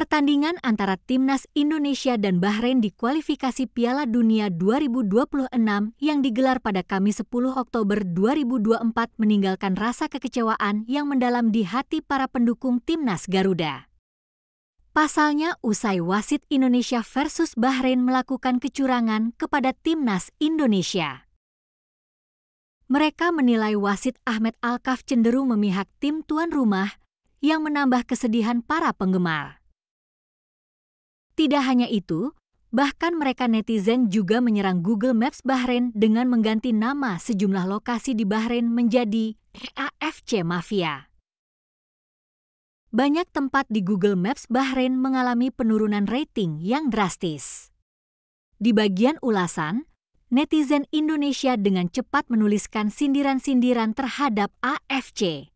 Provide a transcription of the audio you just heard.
Pertandingan antara Timnas Indonesia dan Bahrain di kualifikasi Piala Dunia 2026 yang digelar pada Kamis 10 Oktober 2024 meninggalkan rasa kekecewaan yang mendalam di hati para pendukung Timnas Garuda. Pasalnya, usai wasit Indonesia versus Bahrain melakukan kecurangan kepada Timnas Indonesia. Mereka menilai wasit Ahmed Alkaf cenderung memihak tim tuan rumah yang menambah kesedihan para penggemar. Tidak hanya itu, bahkan mereka netizen juga menyerang Google Maps Bahrain dengan mengganti nama sejumlah lokasi di Bahrain menjadi AFC Mafia. Banyak tempat di Google Maps Bahrain mengalami penurunan rating yang drastis. Di bagian ulasan, netizen Indonesia dengan cepat menuliskan sindiran-sindiran terhadap AFC.